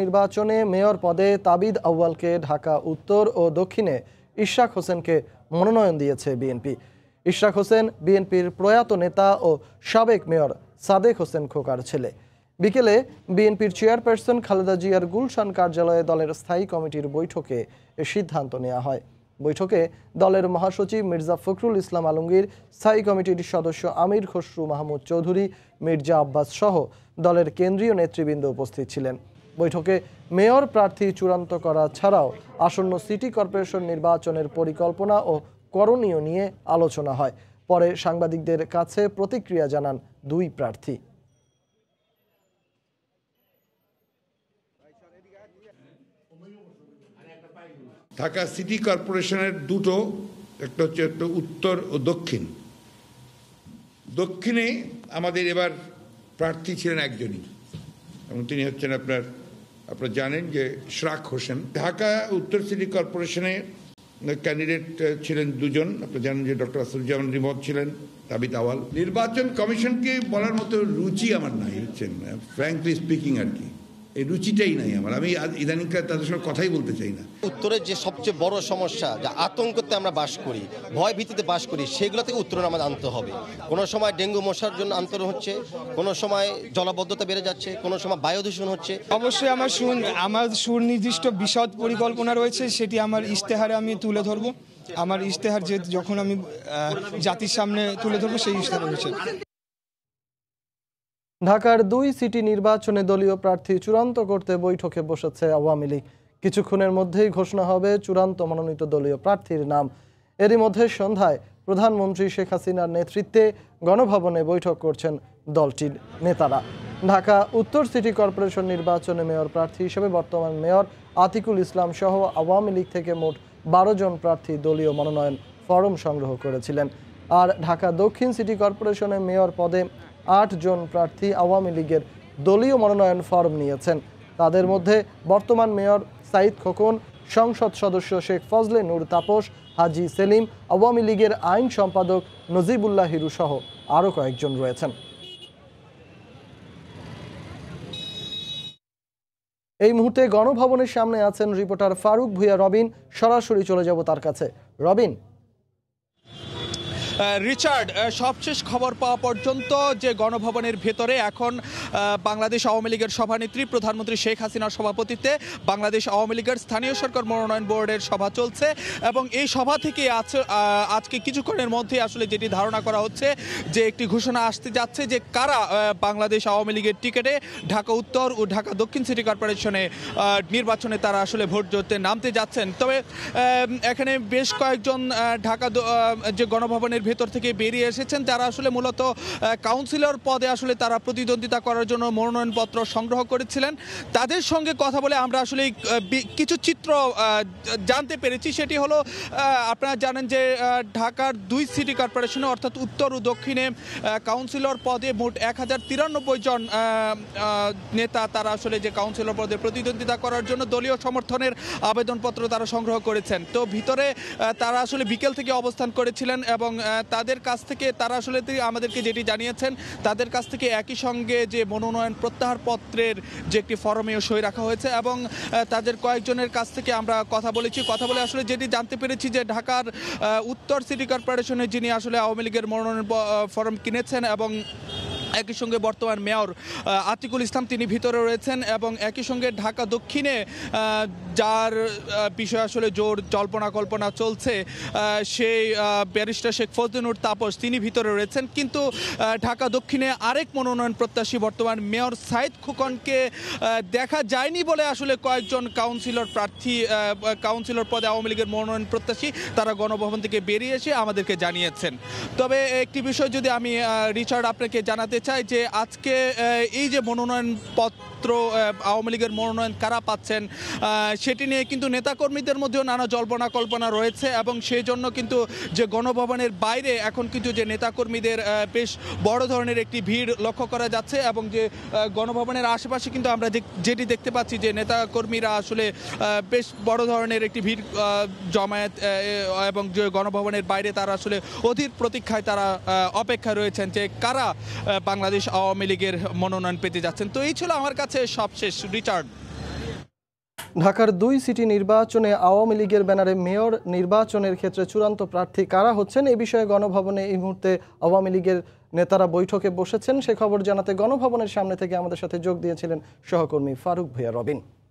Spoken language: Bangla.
নির্বাচনে মেয়র পদে তাবিদ আউয়ালকে ঢাকা উত্তর ও দক্ষিণে ইশাক হোসেনকে মনোনয়ন দিয়েছে বিএনপি ইশাক হোসেন বিএনপির প্রয়াত নেতা ও সাবেক মেয়র সাদেক হোসেন খোকার ছেলে বিকেলে বিএনপির চেয়ারপারসন খালেদা জিয়ার গুলশান কার্যালয়ে দলের স্থায়ী কমিটির বৈঠকে এ সিদ্ধান্ত নেওয়া হয় বৈঠকে দলের মহাসচিব মির্জা ফখরুল ইসলাম আলমগীর স্থায়ী কমিটির সদস্য আমির খসরু মাহমুদ চৌধুরী মির্জা আব্বাস সহ দলের কেন্দ্রীয় নেতৃবৃন্দ উপস্থিত ছিলেন বৈঠকে মেয়র প্রার্থী চূড়ান্ত করা ছাড়াও আসন্ন সিটি কর্পোরেশন নির্বাচনের পরিকল্পনা ও করণীয় নিয়ে আলোচনা হয় পরে সাংবাদিকদের কাছে প্রতিক্রিয়া জানান দুই প্রার্থী ঢাকা সিটি কর্পোরেশনের দুটো একটা হচ্ছে একটা উত্তর ও দক্ষিণ দক্ষিণে আমাদের এবার প্রার্থী ছিলেন একজনই এবং তিনি হচ্ছেন আপনার আপনারা জানেন যে শ্রাক হোসেন ঢাকা উত্তর সিটি কর্পোরেশনে ক্যান্ডিডেট ছিলেন দুজন আপনারা জানেন যে ডক্টর আসুজ্জামান রিমত ছিলেন তাবিত আওয়াল নির্বাচন কমিশনকে বলার মতো রুচি আমার নাই হচ্ছেন ফ্র্যাঙ্কলি স্পিকিং আর কি এই রুচিটাই নাই আমার আমি ইদানিংকার তাদের সঙ্গে কথাই বলতে চাই না উত্তরের যে সবচেয়ে বড় সমস্যা যা আতঙ্কতে আমরা বাস করি ভয় ভিত্তিতে বাস করি সেগুলো থেকে উত্তরণ আমাদের আনতে হবে কোনো সময় ডেঙ্গু মশার জন্য আন্তরণ হচ্ছে কোনো সময় জলাবদ্ধতা বেড়ে যাচ্ছে কোনো সময় বায়ু দূষণ হচ্ছে অবশ্যই আমার আমার সুনির্দিষ্ট বিশদ পরিকল্পনা রয়েছে সেটি আমার ইশতেহারে আমি তুলে ধরবো আমার ইশতেহার যে যখন আমি জাতির সামনে তুলে ধরবো সেই ইশতেহার রয়েছে ঢাকার দুই সিটি নির্বাচনে দলীয় প্রার্থী চূড়ান্ত করতে বৈঠকে বসেছে আওয়ামী লীগ কিছুক্ষণের মধ্যেই ঘোষণা হবে চূড়ান্ত মনোনীত দলীয় প্রার্থীর নাম এরই মধ্যে সন্ধ্যায় প্রধানমন্ত্রী শেখ হাসিনার নেতৃত্বে গণভবনে বৈঠক করছেন দলটির নেতারা ঢাকা উত্তর সিটি কর্পোরেশন নির্বাচনে মেয়র প্রার্থী হিসেবে বর্তমান মেয়র আতিকুল ইসলাম সহ আওয়ামী লীগ থেকে মোট বারো জন প্রার্থী দলীয় মনোনয়ন ফরম সংগ্রহ করেছিলেন আর ঢাকা দক্ষিণ সিটি কর্পোরেশনে মেয়র পদে আট জন প্রার্থী আওয়ামী লীগের দলীয় মনোনয়ন ফর্ম নিয়েছেন তাদের মধ্যে বর্তমান মেয়র সাঈদ খোকন সংসদ সদস্য শেখ ফজলে নূর তাপস হাজি সেলিম আওয়ামী লীগের আইন সম্পাদক নজিবুল্লাহ হিরু সহ আরও কয়েকজন রয়েছেন এই মুহূর্তে গণভবনের সামনে আছেন রিপোর্টার ফারুক ভুইয়া রবিন সরাসরি চলে যাব তার কাছে রবিন রিচার্ড সবশেষ খবর পাওয়া পর্যন্ত যে গণভবনের ভেতরে এখন বাংলাদেশ আওয়ামী লীগের সভানেত্রী প্রধানমন্ত্রী শেখ হাসিনার সভাপতিত্বে বাংলাদেশ আওয়ামী লীগের স্থানীয় সরকার মনোনয়ন বোর্ডের সভা চলছে এবং এই সভা থেকে আজ আজকে কিছুক্ষণের মধ্যে আসলে যেটি ধারণা করা হচ্ছে যে একটি ঘোষণা আসতে যাচ্ছে যে কারা বাংলাদেশ আওয়ামী লীগের টিকিটে ঢাকা উত্তর ও ঢাকা দক্ষিণ সিটি কর্পোরেশনে নির্বাচনে তারা আসলে ভোট জোরতে নামতে যাচ্ছেন তবে এখানে বেশ কয়েকজন ঢাকা যে গণভবনের ভেতর থেকে বেরিয়ে এসেছেন যারা আসলে মূলত কাউন্সিলর পদে আসলে তারা প্রতিদ্বন্দ্বিতা করার করার জন্য মনোনয়নপত্র সংগ্রহ করেছিলেন তাদের সঙ্গে কথা বলে আমরা আসলে কিছু চিত্র জানতে পেরেছি সেটি হলো আপনারা জানেন যে ঢাকার দুই সিটি কর্পোরেশনে অর্থাৎ উত্তর ও দক্ষিণে কাউন্সিলর পদে মোট এক হাজার জন নেতা তারা আসলে যে কাউন্সিলর পদে প্রতিদ্বন্দ্বিতা করার জন্য দলীয় সমর্থনের আবেদনপত্র তারা সংগ্রহ করেছেন তো ভিতরে তারা আসলে বিকেল থেকে অবস্থান করেছিলেন এবং তাদের কাছ থেকে তারা আসলে আমাদেরকে যেটি জানিয়েছেন তাদের কাছ থেকে একই সঙ্গে যে মনোনয়ন প্রত্যাহার পত্রের যে একটি ফরমেও সই রাখা হয়েছে এবং তাদের কয়েকজনের কাছ থেকে আমরা কথা বলেছি কথা বলে আসলে যেটি জানতে পেরেছি যে ঢাকার উত্তর সিটি কর্পোরেশনে যিনি আসলে আওয়ামী লীগের মনোনয়ন ফরম কিনেছেন এবং একই সঙ্গে বর্তমান মেয়র আতিকুল ইসলাম তিনি ভিতরে রয়েছেন এবং একই সঙ্গে ঢাকা দক্ষিণে যার বিষয়ে আসলে জোর জল্পনা কল্পনা চলছে সেই ব্যারিস্টার শেখ ফজলিনুর তাপস তিনি ভিতরে রয়েছেন কিন্তু ঢাকা দক্ষিণে আরেক মনোনয়ন প্রত্যাশী বর্তমান মেয়র সাইদ খোকনকে দেখা যায়নি বলে আসলে কয়েকজন কাউন্সিলর প্রার্থী কাউন্সিলর পদে আওয়ামী লীগের মনোনয়ন প্রত্যাশী তারা গণভবন থেকে বেরিয়ে এসে আমাদেরকে জানিয়েছেন তবে একটি বিষয় যদি আমি রিচার্ড আপনাকে জানাতে চাই যে আজকে এই যে মনোনয়ন পত্র আওয়ামী লীগের মনোনয়ন কারা পাচ্ছেন সেটি নিয়ে কিন্তু নেতাকর্মীদের মধ্যেও নানা জল্পনা কল্পনা রয়েছে এবং সেই জন্য কিন্তু যে গণভবনের বাইরে এখন কিন্তু যে নেতাকর্মীদের বেশ বড় ধরনের একটি ভিড় লক্ষ্য করা যাচ্ছে এবং যে গণভবনের আশেপাশে কিন্তু আমরা যেটি দেখতে পাচ্ছি যে নেতাকর্মীরা আসলে বেশ বড় ধরনের একটি ভিড় জমায়েত এবং যে গণভবনের বাইরে তারা আসলে অধীর প্রতীক্ষায় তারা অপেক্ষা রয়েছেন যে কারা বাংলাদেশ আওয়ামী লীগের মনোনয়ন পেতে যাচ্ছেন তো এই ছিল আমার কাছে সবশেষ রিচার্ড ঢাকার দুই সিটি নির্বাচনে আওয়ামী লীগের ব্যানারে মেয়র নির্বাচনের ক্ষেত্রে চূড়ান্ত প্রার্থী কারা হচ্ছেন এ বিষয়ে গণভবনে এই মুহূর্তে আওয়ামী লীগের নেতারা বৈঠকে বসেছেন সে খবর জানাতে গণভবনের সামনে থেকে আমাদের সাথে যোগ দিয়েছিলেন সহকর্মী ফারুক ভুয়া রবিন